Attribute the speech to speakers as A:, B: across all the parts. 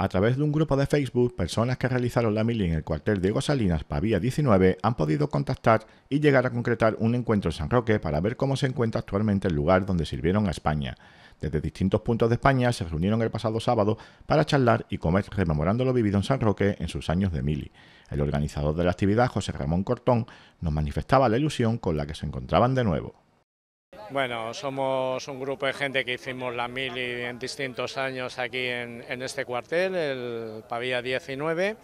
A: A través de un grupo de Facebook, personas que realizaron la mili en el cuartel Diego Salinas Pavía 19 han podido contactar y llegar a concretar un encuentro en San Roque para ver cómo se encuentra actualmente el lugar donde sirvieron a España. Desde distintos puntos de España se reunieron el pasado sábado para charlar y comer rememorando lo vivido en San Roque en sus años de mili. El organizador de la actividad, José Ramón Cortón, nos manifestaba la ilusión con la que se encontraban de nuevo.
B: Bueno, somos un grupo de gente que hicimos la mili en distintos años aquí en, este cuartel, el Pavía 19.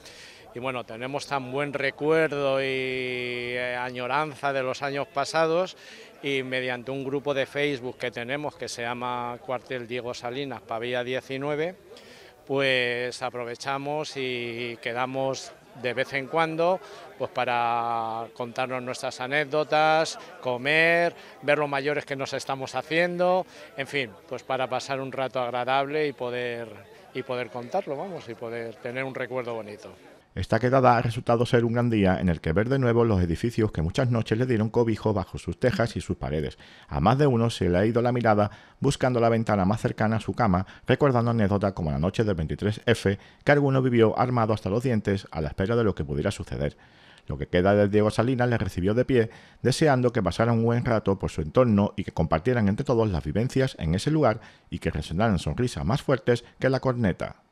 B: Y bueno, tenemos tan buen recuerdo y eh, añoranza de los años pasados y mediante un grupo de Facebook que tenemos que se llama Cuartel Diego Salinas, Pavía 19, pues aprovechamos y quedamos de vez en cuando, pues para contarnos nuestras anécdotas, comer, ver los mayores que nos estamos haciendo, en fin, pues para pasar un rato agradable y poder y poder contarlo, vamos, y poder tener un recuerdo bonito.
A: Esta quedada ha resultado ser un gran día en el que ver de nuevo los edificios que muchas noches le dieron cobijo bajo sus tejas y sus paredes. A más de uno se le ha ido la mirada buscando la ventana más cercana a su cama, recordando anécdotas como la noche del 23F, que alguno vivió armado hasta los dientes a la espera de lo que pudiera suceder. Lo que queda de Diego Salinas le recibió de pie, deseando que pasaran un buen rato por su entorno y que compartieran entre todos las vivencias en ese lugar y que resonaran sonrisas más fuertes que la corneta.